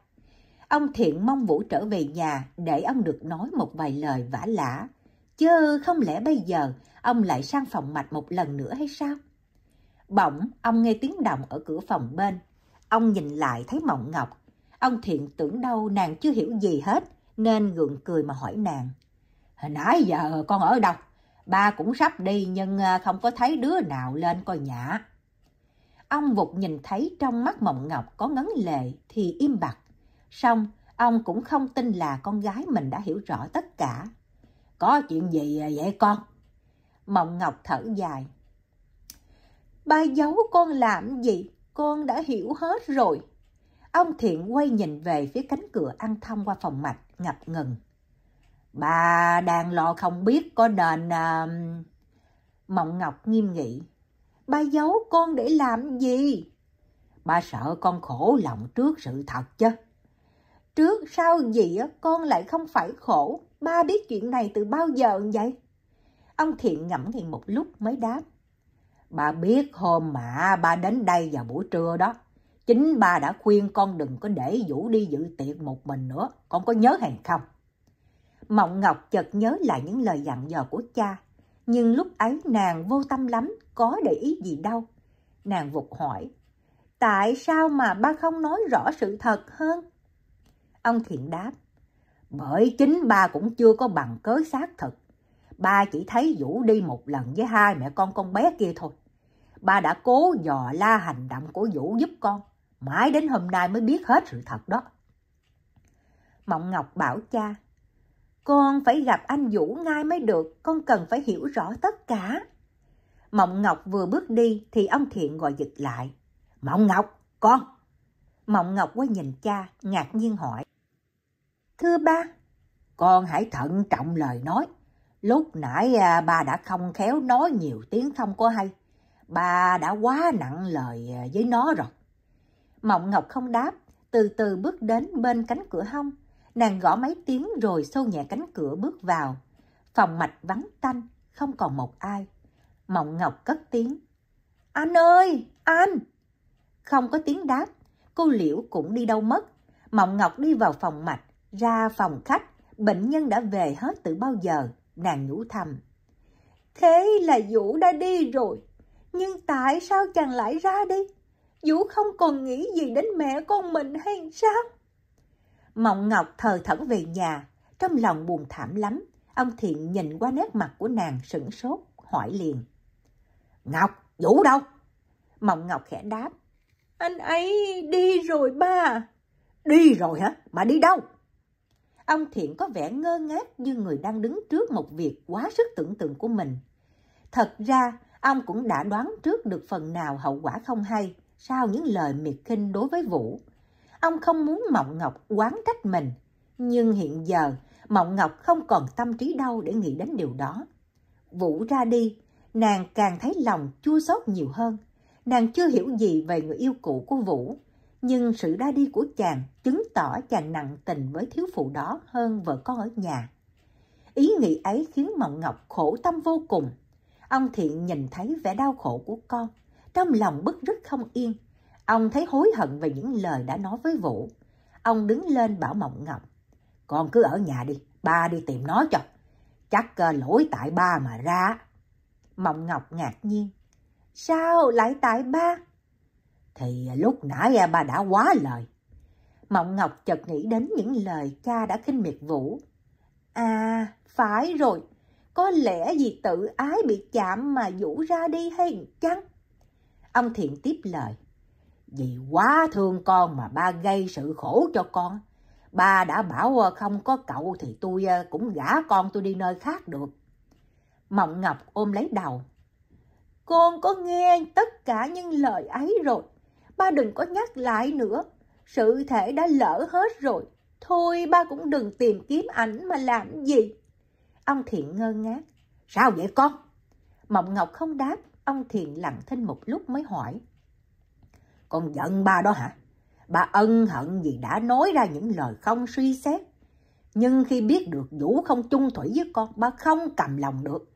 Ông Thiện mong Vũ trở về nhà để ông được nói một vài lời vả lã. Chứ không lẽ bây giờ ông lại sang phòng mạch một lần nữa hay sao? Bỗng, ông nghe tiếng động ở cửa phòng bên Ông nhìn lại thấy Mộng Ngọc. Ông thiện tưởng đâu nàng chưa hiểu gì hết, nên gượng cười mà hỏi nàng. Hồi nãy giờ con ở đâu? Ba cũng sắp đi nhưng à, không có thấy đứa nào lên coi nhã. Ông vụt nhìn thấy trong mắt Mộng Ngọc có ngấn lệ thì im bặt. Xong, ông cũng không tin là con gái mình đã hiểu rõ tất cả. Có chuyện gì à vậy con? Mộng Ngọc thở dài. Ba giấu con làm gì? con đã hiểu hết rồi. Ông Thiện quay nhìn về phía cánh cửa ăn thông qua phòng mạch, ngập ngừng. Bà đang lo không biết có nên... À... Mộng Ngọc nghiêm nghị. Bà giấu con để làm gì? Bà sợ con khổ lòng trước sự thật chứ. Trước sau gì con lại không phải khổ. Ba biết chuyện này từ bao giờ vậy? Ông Thiện ngẫm nghĩ một lúc mới đáp. Bà biết hôm mà ba đến đây vào buổi trưa đó, chính ba đã khuyên con đừng có để Vũ đi dự tiệc một mình nữa, con có nhớ hay không? Mộng Ngọc chợt nhớ lại những lời dặn dò của cha, nhưng lúc ấy nàng vô tâm lắm, có để ý gì đâu. Nàng vụt hỏi, tại sao mà ba không nói rõ sự thật hơn? Ông Thiện đáp, bởi chính ba cũng chưa có bằng cớ xác thực. Ba chỉ thấy Vũ đi một lần với hai mẹ con con bé kia thôi ba đã cố dò la hành động của Vũ giúp con, mãi đến hôm nay mới biết hết sự thật đó. Mộng Ngọc bảo cha, con phải gặp anh Vũ ngay mới được, con cần phải hiểu rõ tất cả. Mộng Ngọc vừa bước đi thì ông Thiện gọi giật lại. Mộng Ngọc, con! Mộng Ngọc quay nhìn cha, ngạc nhiên hỏi. Thưa ba, con hãy thận trọng lời nói. Lúc nãy à, ba đã không khéo nói nhiều tiếng không có hay ba đã quá nặng lời ờ, với nó rồi. Mộng Ngọc không đáp, từ từ bước đến bên cánh cửa hông. Nàng gõ mấy tiếng rồi sâu nhẹ cánh cửa bước vào. Phòng mạch vắng tanh, không còn một ai. Mộng Ngọc cất tiếng. Anh ơi, anh! Không có tiếng đáp, cô Liễu cũng đi đâu mất. Mộng Ngọc đi vào phòng mạch, ra phòng khách. Bệnh nhân đã về hết từ bao giờ, nàng nhủ thầm. Thế là Vũ đã đi rồi, nhưng tại sao chàng lại ra đi? Vũ không còn nghĩ gì đến mẹ con mình hay sao? Mộng Ngọc thờ thẫn về nhà, trong lòng buồn thảm lắm. Ông Thiện nhìn qua nét mặt của nàng sửng sốt, hỏi liền. Ngọc, Vũ đâu? Mộng Ngọc khẽ đáp. Anh ấy đi rồi ba. Đi rồi hả? Mà đi đâu? Ông Thiện có vẻ ngơ ngác như người đang đứng trước một việc quá sức tưởng tượng của mình. Thật ra, Ông cũng đã đoán trước được phần nào hậu quả không hay sau những lời miệt khinh đối với Vũ. Ông không muốn Mộng Ngọc quán trách mình, nhưng hiện giờ Mộng Ngọc không còn tâm trí đâu để nghĩ đến điều đó. Vũ ra đi, nàng càng thấy lòng chua xót nhiều hơn. Nàng chưa hiểu gì về người yêu cũ của Vũ, nhưng sự ra đi của chàng chứng tỏ chàng nặng tình với thiếu phụ đó hơn vợ con ở nhà. Ý nghĩ ấy khiến Mộng Ngọc khổ tâm vô cùng. Ông Thiện nhìn thấy vẻ đau khổ của con, trong lòng bức rứt không yên. Ông thấy hối hận về những lời đã nói với Vũ. Ông đứng lên bảo Mộng Ngọc, con cứ ở nhà đi, ba đi tìm nó cho. Chắc ờ, lỗi tại ba mà ra. Mộng Ngọc ngạc nhiên, sao lại tại ba? Thì ờ, lúc nãy ờ, ba đã quá lời. Mộng Ngọc chợt nghĩ đến những lời cha đã khinh miệt Vũ. À, phải rồi, có lẽ vì tự ái bị chạm mà vũ ra đi hay chăng? Ông Thiện tiếp lời. Vì quá thương con mà ba gây sự khổ cho con. Ba đã bảo ờ, không có cậu thì tôi ờ, cũng gả con tôi đi nơi khác được. Mộng Ngọc ôm lấy đầu. Con có nghe tất cả những lời ấy rồi. Ba đừng có nhắc lại nữa. Sự thể đã lỡ hết rồi. Thôi ba cũng đừng tìm kiếm ảnh mà làm gì. Ông Thiện ngơ ngác. Sao vậy con? Mộng Ngọc không đáp, ông Thiện lặng thinh một lúc mới hỏi. Con giận ba đó hả? Bà ân hận vì đã nói ra những lời không suy xét. Nhưng khi biết được Vũ không chung thủy với con, ba không cầm lòng được.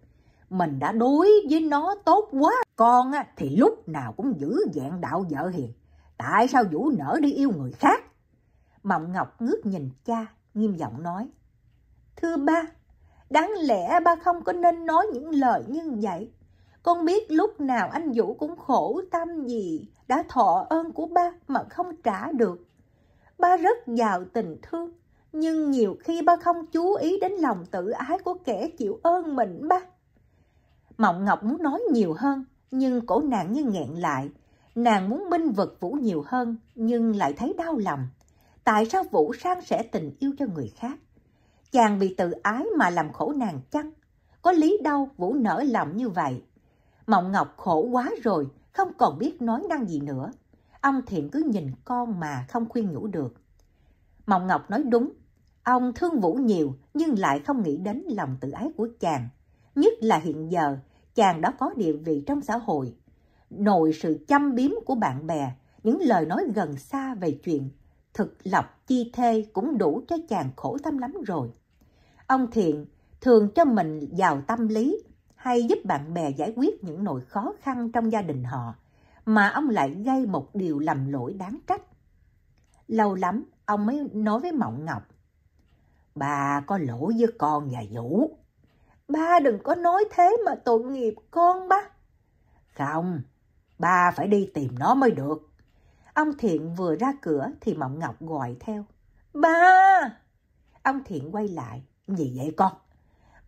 Mình đã đối với nó tốt quá. Con á thì lúc nào cũng giữ dạng đạo vợ hiền. Tại sao Vũ nở đi yêu người khác? Mộng Ngọc ngước nhìn cha, nghiêm giọng nói. Thưa ba, Đáng lẽ ba không có nên nói những lời như vậy. Con biết lúc nào anh Vũ cũng khổ tâm gì, đã thọ ơn của ba mà không trả được. Ba rất giàu tình thương, nhưng nhiều khi ba không chú ý đến lòng tự ái của kẻ chịu ơn mình ba. Mộng Ngọc muốn nói nhiều hơn, nhưng cổ nàng như nghẹn lại. Nàng muốn minh vật Vũ nhiều hơn, nhưng lại thấy đau lòng. Tại sao Vũ sang sẻ tình yêu cho người khác? Chàng bị tự ái mà làm khổ nàng chăng? Có lý đâu Vũ nở lòng như vậy? Mộng Ngọc khổ quá rồi, không còn biết nói năng gì nữa. Ông Thiện cứ nhìn con mà không khuyên nhủ được. Mộng Ngọc nói đúng, ông thương Vũ nhiều nhưng lại không nghĩ đến lòng tự ái của chàng. Nhất là hiện giờ, chàng đã có địa vị trong xã hội. Nội sự chăm biếm của bạn bè, những lời nói gần xa về chuyện thực lọc chi thê cũng đủ cho chàng khổ tâm lắm rồi. Ông Thiện thường cho mình giàu tâm lý hay giúp bạn bè giải quyết những nỗi khó khăn trong gia đình họ, mà ông lại gây một điều lầm lỗi đáng trách. Lâu lắm, ông mới nói với Mộng Ngọc, Bà có lỗi với con và Vũ. Ba đừng có nói thế mà tội nghiệp con ba. Không, ba phải đi tìm nó mới được. Ông Thiện vừa ra cửa thì Mộng Ngọc gọi theo. Ba! Ông Thiện quay lại. Gì vậy con?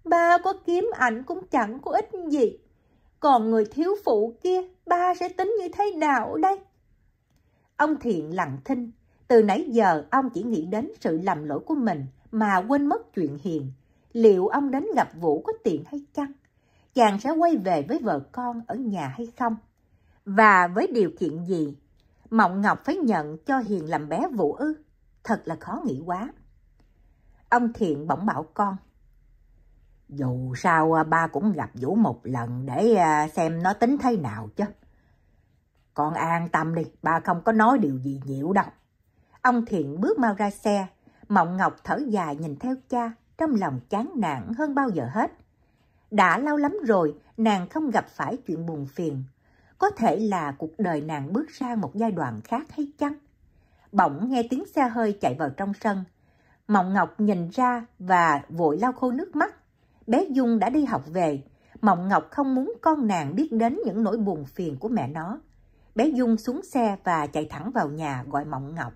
Ba có kiếm ảnh cũng chẳng có ích gì. Còn người thiếu phụ kia, ba sẽ tính như thế nào đây? Ông Thiện lặng thinh. Từ nãy giờ ông chỉ nghĩ đến sự lầm lỗi của mình mà quên mất chuyện hiền. Liệu ông đến gặp Vũ có tiền hay chăng? Chàng sẽ quay về với vợ con ở nhà hay không? Và với điều kiện gì Mộng Ngọc phải nhận cho Hiền làm bé Vũ ư? Thật là khó nghĩ quá. Ông Thiện bỗng bảo con. Dù sao à, ba cũng gặp Vũ một lần để à, xem nó tính thế nào chứ. Con an tâm đi, ba không có nói điều gì nhiễu đâu. Ông Thiện bước mau ra xe, Mộng Ngọc thở dài nhìn theo cha, trong lòng chán nản hơn bao giờ hết. Đã lâu lắm rồi, nàng không gặp phải chuyện buồn phiền có thể là cuộc đời nàng bước sang một giai đoạn khác hay chăng? Bỗng nghe tiếng xe hơi chạy vào trong sân. Mộng Ngọc nhìn ra và vội lau khô nước mắt. Bé Dung đã đi học về. Mộng Ngọc không muốn con nàng biết đến những nỗi buồn phiền của mẹ nó. Bé Dung xuống xe và chạy thẳng vào nhà gọi Mộng Ngọc.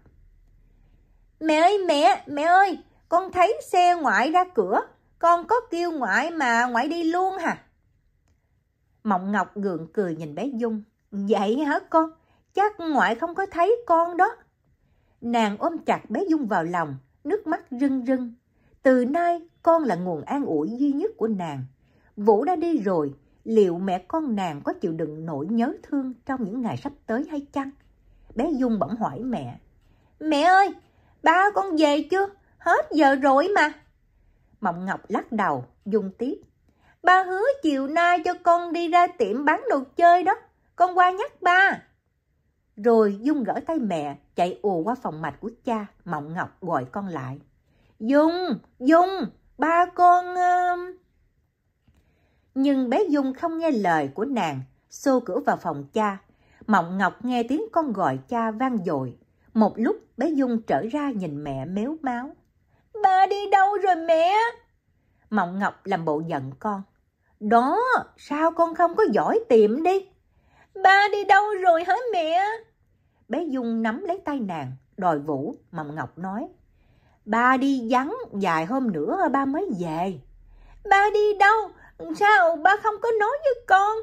Mẹ ơi mẹ, mẹ ơi, con thấy xe ngoại ra cửa. Con có kêu ngoại mà ngoại đi luôn hả? À? Mộng Ngọc gượng cười nhìn bé Dung. Vậy hả con? Chắc ngoại không có thấy con đó. Nàng ôm chặt bé Dung vào lòng, nước mắt rưng rưng. Từ nay con là nguồn an ủi duy nhất của nàng. Vũ đã đi rồi, liệu mẹ con nàng có chịu đựng nỗi nhớ thương trong những ngày sắp tới hay chăng? Bé Dung bỗng hỏi mẹ. Mẹ ơi, ba con về chưa? Hết giờ rồi mà. Mộng Ngọc lắc đầu, Dung tiếp. Ba hứa chiều nay cho con đi ra tiệm bán đồ chơi đó, con qua nhắc ba. Rồi Dung gỡ tay mẹ, chạy ùa qua phòng mạch của cha, Mộng Ngọc gọi con lại. Dung, Dung, ba con... Uh... Nhưng bé Dung không nghe lời của nàng, xô cửa vào phòng cha. Mộng Ngọc nghe tiếng con gọi cha vang dội. Một lúc bé Dung trở ra nhìn mẹ méo máu. Ba đi đâu rồi mẹ? Mộng Ngọc làm bộ giận con. Đó, sao con không có giỏi tiệm đi? Ba đi đâu rồi hả mẹ? Bé Dung nắm lấy tay nàng, đòi Vũ, mầm Ngọc nói. Ba đi vắng, vài hôm nữa ba mới về. Ba đi đâu? Sao ba không có nói với con?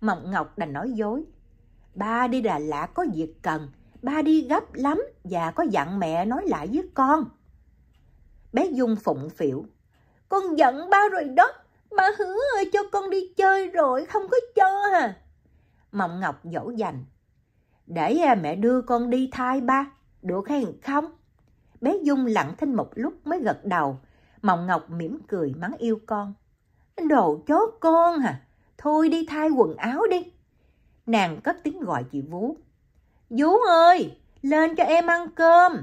Mộng Ngọc đành nói dối. Ba đi Đà Lạt có việc cần, ba đi gấp lắm và có dặn mẹ nói lại với con. Bé Dung phụng phịu. Con giận ba rồi đó, Ba hứa ơi cho con đi chơi rồi, không có cho hả à. Mộng Ngọc dỗ dành. Để à, mẹ đưa con đi thai ba, được hay không? Bé Dung lặng thinh một lúc mới gật đầu. Mộng Ngọc mỉm cười mắng yêu con. Đồ chó con à, thôi đi thay quần áo đi. Nàng cất tiếng gọi chị Vú. Vú ơi, lên cho em ăn cơm.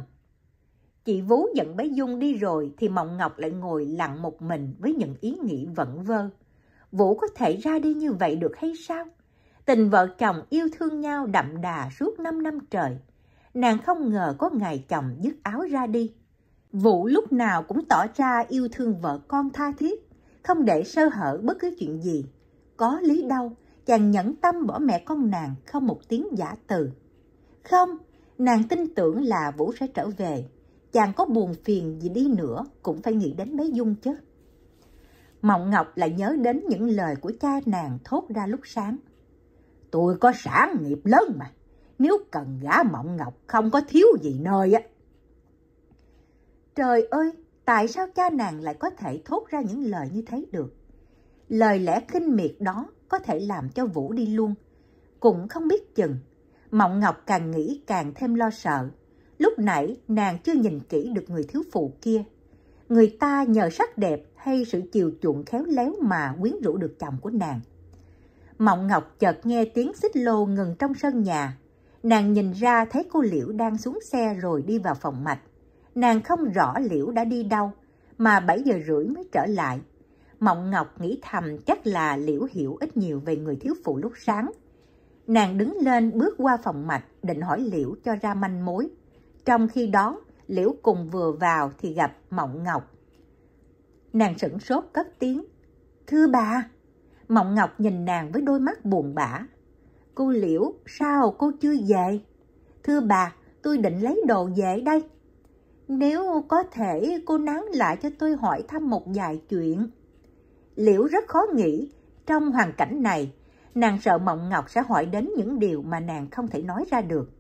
Chị Vú dẫn bé Dung đi rồi thì Mộng Ngọc lại ngồi lặng một mình với những ý nghĩ vẩn vơ. Vũ có thể ra đi như vậy được hay sao? Tình vợ chồng yêu thương nhau đậm đà suốt 5 năm trời. Nàng không ngờ có ngày chồng dứt áo ra đi. Vũ lúc nào cũng tỏ ra yêu thương vợ con tha thiết, không để sơ hở bất cứ chuyện gì. Có lý đâu, chàng nhẫn tâm bỏ mẹ con nàng không một tiếng giả từ. Không, nàng tin tưởng là Vũ sẽ trở về, chàng có buồn phiền gì đi nữa cũng phải nghĩ đến mấy dung chứ. Mộng Ngọc lại nhớ đến những lời của cha nàng thốt ra lúc sáng. Tôi có sản nghiệp lớn mà, nếu cần gã Mộng Ngọc không có thiếu gì nơi á. Trời ơi, tại sao cha nàng lại có thể thốt ra những lời như thế được? Lời lẽ khinh miệt đó có thể làm cho Vũ đi luôn. Cũng không biết chừng, Mộng Ngọc càng nghĩ càng thêm lo sợ Lúc nãy nàng chưa nhìn kỹ được người thiếu phụ kia. Người ta nhờ sắc đẹp hay sự chiều chuộng khéo léo mà quyến rũ được chồng của nàng. Mộng Ngọc chợt nghe tiếng xích lô ngừng trong sân nhà. Nàng nhìn ra thấy cô Liễu đang xuống xe rồi đi vào phòng mạch. Nàng không rõ Liễu đã đi đâu, mà 7 giờ rưỡi mới trở lại. Mộng Ngọc nghĩ thầm chắc là Liễu hiểu ít nhiều về người thiếu phụ lúc sáng. Nàng đứng lên bước qua phòng mạch định hỏi Liễu cho ra manh mối. Trong khi đó, Liễu Cùng vừa vào thì gặp Mộng Ngọc. Nàng sửng sốt cất tiếng. Thưa bà! Mộng Ngọc nhìn nàng với đôi mắt buồn bã. Cô Liễu, sao cô chưa về? Thưa bà, tôi định lấy đồ về đây. Nếu có thể cô nán lại cho tôi hỏi thăm một vài chuyện. Liễu rất khó nghĩ, trong hoàn cảnh này, nàng sợ Mộng Ngọc sẽ hỏi đến những điều mà nàng không thể nói ra được.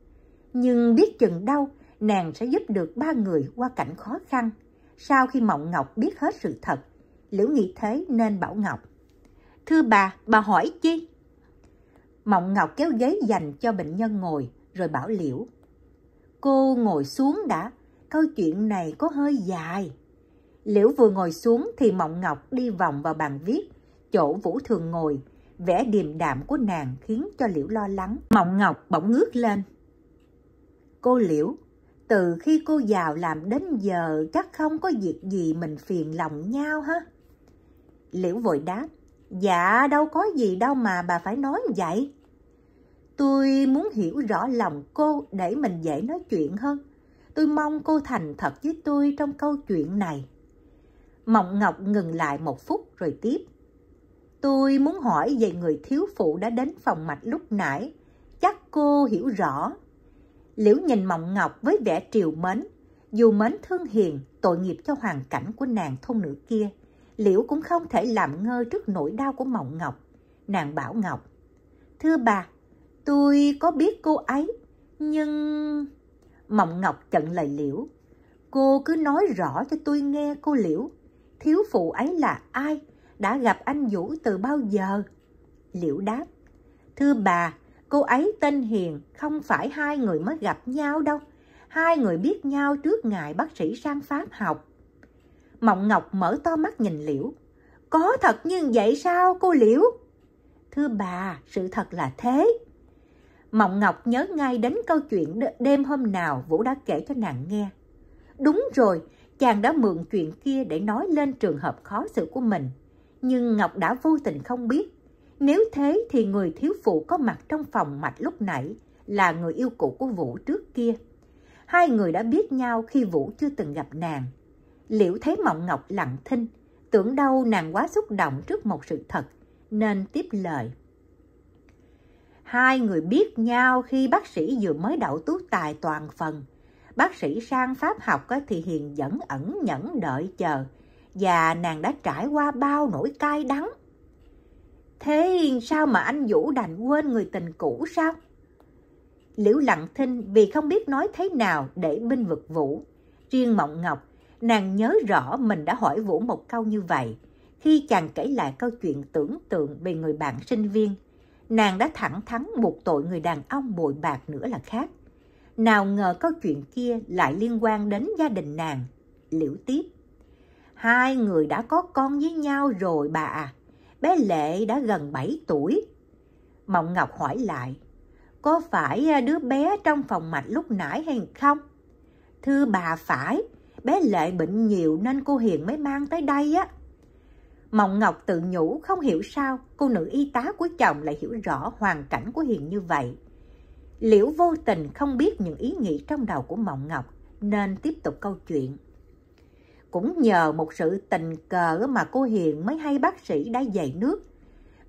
Nhưng biết chừng đâu nàng sẽ giúp được ba người qua cảnh khó khăn. Sau khi Mộng Ngọc biết hết sự thật, Liễu nghĩ thế nên bảo Ngọc. Thưa bà, bà hỏi chi? Mộng Ngọc kéo ghế dành cho bệnh nhân ngồi, rồi bảo Liễu. Cô ngồi xuống đã, câu chuyện này có hơi dài. Liễu vừa ngồi xuống thì Mộng Ngọc đi vòng vào bàn viết, chỗ Vũ thường ngồi, vẻ điềm đạm của nàng khiến cho Liễu lo lắng. Mộng Ngọc bỗng ngước lên. Cô Liễu, từ khi cô vào làm đến giờ chắc không có việc gì mình phiền lòng nhau ha? Liễu vội đáp, dạ đâu có gì đâu mà bà phải nói vậy. Tôi muốn hiểu rõ lòng cô để mình dễ nói chuyện hơn. Tôi mong cô thành thật với tôi trong câu chuyện này. Mộng Ngọc ngừng lại một phút rồi tiếp. Tôi muốn hỏi về người thiếu phụ đã đến phòng mạch lúc nãy. Chắc cô hiểu rõ Liễu nhìn Mộng Ngọc với vẻ triều mến, dù mến thương hiền, tội nghiệp cho hoàn cảnh của nàng thôn nữ kia, Liễu cũng không thể làm ngơ trước nỗi đau của Mộng Ngọc. Nàng bảo Ngọc, Thưa bà, tôi có biết cô ấy, nhưng... Mộng Ngọc chận lời Liễu, Cô cứ nói rõ cho tôi nghe cô Liễu, thiếu phụ ấy là ai, đã gặp anh Vũ từ bao giờ? Liễu đáp, Thưa bà, Cô ấy tên Hiền, không phải hai người mới gặp nhau đâu. Hai người biết nhau trước ngày bác sĩ sang Pháp học. Mộng Ngọc mở to mắt nhìn Liễu. Có thật như vậy sao cô Liễu? Thưa bà, sự thật là thế. Mộng Ngọc nhớ ngay đến câu chuyện đêm hôm nào Vũ đã kể cho nàng nghe. Đúng rồi, chàng đã mượn chuyện kia để nói lên trường hợp khó xử của mình. Nhưng Ngọc đã vô tình không biết nếu thế thì người thiếu phụ có mặt trong phòng mạch lúc nãy là người yêu cũ của Vũ trước kia. Hai người đã biết nhau khi Vũ chưa từng gặp nàng. Liễu thấy Mộng Ngọc lặng thinh, tưởng đâu nàng quá xúc động trước một sự thật, nên tiếp lời. Hai người biết nhau khi bác sĩ vừa mới đậu tú tài toàn phần. Bác sĩ sang Pháp học có thì hiền dẫn ẩn nhẫn đợi chờ, và nàng đã trải qua bao nỗi cay đắng Thế sao mà anh Vũ đành quên người tình cũ sao? Liễu lặng thinh vì không biết nói thế nào để binh vực Vũ. Riêng Mộng Ngọc, nàng nhớ rõ mình đã hỏi Vũ một câu như vậy. Khi chàng kể lại câu chuyện tưởng tượng về người bạn sinh viên, nàng đã thẳng thắn buộc tội người đàn ông bội bạc nữa là khác. Nào ngờ câu chuyện kia lại liên quan đến gia đình nàng. Liễu tiếp. Hai người đã có con với nhau rồi bà à bé Lệ đã gần 7 tuổi. Mộng Ngọc hỏi lại, có phải à, đứa bé trong phòng mạch lúc nãy hay không? Thưa bà phải, bé Lệ bệnh nhiều nên cô Hiền mới mang tới đây á. Mộng Ngọc tự nhủ không hiểu sao cô nữ y tá của chồng lại hiểu rõ hoàn cảnh của Hiền như vậy. Liễu vô tình không biết những ý nghĩ trong đầu của Mộng Ngọc nên tiếp tục câu chuyện. Cũng nhờ một sự tình cờ mà cô Hiền mới hay bác sĩ đã dạy nước.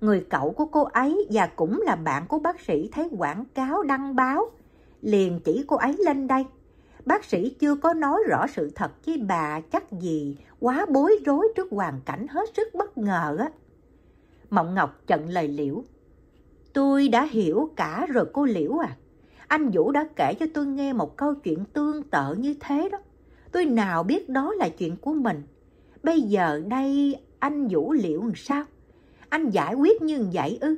Người cậu của cô ấy và cũng là bạn của bác sĩ thấy quảng cáo đăng báo. Liền chỉ cô ấy lên đây. Bác sĩ chưa có nói rõ sự thật với bà chắc gì quá bối rối trước hoàn cảnh hết sức bất ngờ á. Mộng Ngọc chận lời Liễu. Tôi đã hiểu cả rồi cô Liễu à. Anh Vũ đã kể cho tôi nghe một câu chuyện tương tự như thế đó. Tôi nào biết đó là chuyện của mình. Bây giờ đây anh vũ liệu làm sao? Anh giải quyết như vậy ư?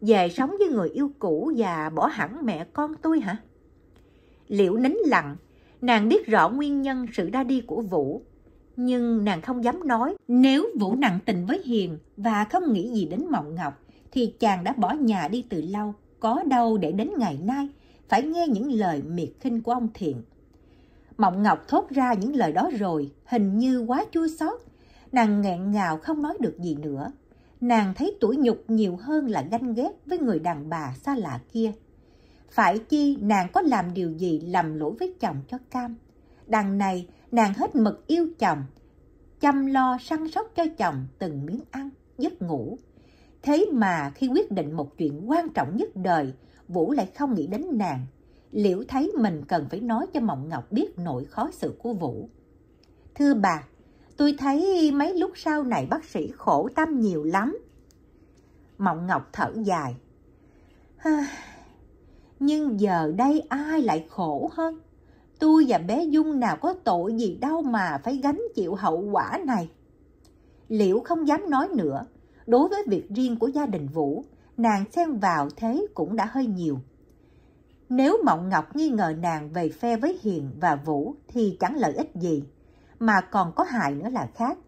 Về sống với người yêu cũ và bỏ hẳn mẹ con tôi hả? Liệu nín lặng, nàng biết rõ nguyên nhân sự ra đi của Vũ. Nhưng nàng không dám nói, nếu Vũ nặng tình với Hiền và không nghĩ gì đến Mộng Ngọc, thì chàng đã bỏ nhà đi từ lâu, có đâu để đến ngày nay, phải nghe những lời miệt khinh của ông Thiện. Mộng Ngọc thốt ra những lời đó rồi, hình như quá chua xót. Nàng nghẹn ngào không nói được gì nữa. Nàng thấy tuổi nhục nhiều hơn là ganh ghét với người đàn bà xa lạ kia. Phải chi nàng có làm điều gì lầm lỗi với chồng cho cam. Đằng này nàng hết mực yêu chồng, chăm lo săn sóc cho chồng từng miếng ăn, giấc ngủ. Thế mà khi quyết định một chuyện quan trọng nhất đời, Vũ lại không nghĩ đến nàng Liễu thấy mình cần phải nói cho Mộng Ngọc biết nỗi khó xử của Vũ. Thưa bà, tôi thấy mấy lúc sau này bác sĩ khổ tâm nhiều lắm. Mộng Ngọc thở dài. nhưng giờ đây ai lại khổ hơn? Tôi và bé Dung nào có tội gì đâu mà phải gánh chịu hậu quả này. Liễu không dám nói nữa. Đối với việc riêng của gia đình Vũ, nàng xen vào thế cũng đã hơi nhiều. Nếu Mộng Ngọc nghi ngờ nàng về phe với Hiền và Vũ thì chẳng lợi ích gì, mà còn có hại nữa là khác.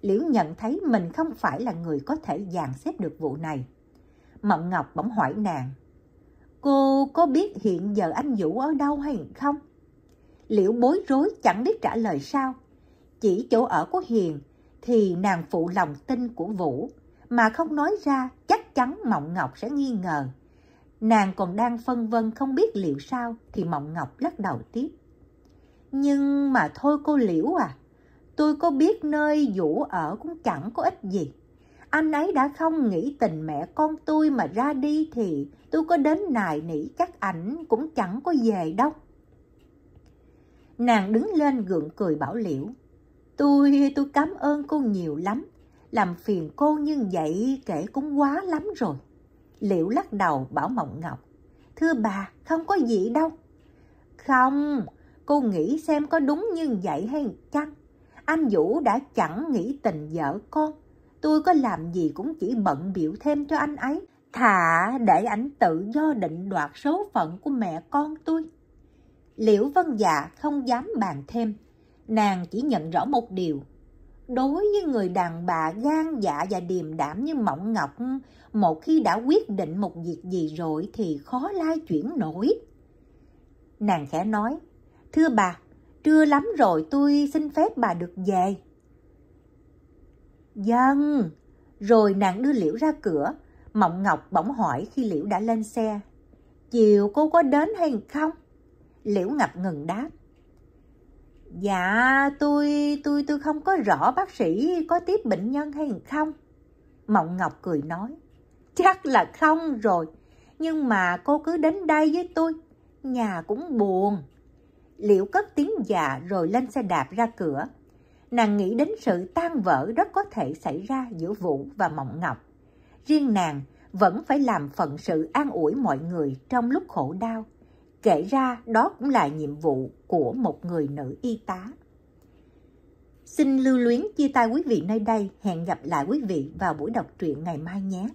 Liễu nhận thấy mình không phải là người có thể dàn xếp được vụ này. Mộng Ngọc bỗng hỏi nàng, Cô có biết hiện giờ anh Vũ ở đâu hay không? Liễu bối rối chẳng biết trả lời sao. Chỉ chỗ ở của Hiền thì nàng phụ lòng tin của Vũ, mà không nói ra chắc chắn Mộng Ngọc sẽ nghi ngờ Nàng còn đang phân vân không biết liệu sao thì Mộng Ngọc lắc đầu tiếp. Nhưng mà thôi cô Liễu à, tôi có biết nơi Vũ ở cũng chẳng có ích gì. Anh ấy đã không nghĩ tình mẹ con tôi mà ra đi thì tôi có đến nài nỉ chắc ảnh cũng chẳng có về đâu. Nàng đứng lên gượng cười bảo Liễu. Tôi, tôi cảm ơn cô nhiều lắm. Làm phiền cô như vậy kể cũng quá lắm rồi. Liễu lắc đầu bảo Mộng Ngọc. Thưa bà, không có gì đâu. Không, cô nghĩ xem có đúng như vậy hay chăng? Anh Vũ đã chẳng nghĩ tình vợ con. Tôi có làm gì cũng chỉ bận biểu thêm cho anh ấy. Thà để ảnh tự do định đoạt số phận của mẹ con tôi. Liễu Vân Dạ không dám bàn thêm. Nàng chỉ nhận rõ một điều đối với người đàn bà gan dạ và điềm đảm như mộng ngọc một khi đã quyết định một việc gì rồi thì khó lai chuyển nổi nàng khẽ nói thưa bà trưa lắm rồi tôi xin phép bà được về dân vâng. rồi nàng đưa liễu ra cửa mộng ngọc bỗng hỏi khi liễu đã lên xe chiều cô có đến hay không liễu ngập ngừng đáp Dạ, tôi tôi tôi không có rõ bác sĩ có tiếp bệnh nhân hay không. Mộng Ngọc cười nói, chắc là không rồi, nhưng mà cô cứ đến đây với tôi, nhà cũng buồn. Liễu cất tiếng già dạ rồi lên xe đạp ra cửa. Nàng nghĩ đến sự tan vỡ rất có thể xảy ra giữa Vũ và Mộng Ngọc. Riêng nàng vẫn phải làm phận sự an ủi mọi người trong lúc khổ đau Kể ra đó cũng là nhiệm vụ của một người nữ y tá. Xin lưu luyến chia tay quý vị nơi đây, hẹn gặp lại quý vị vào buổi đọc truyện ngày mai nhé.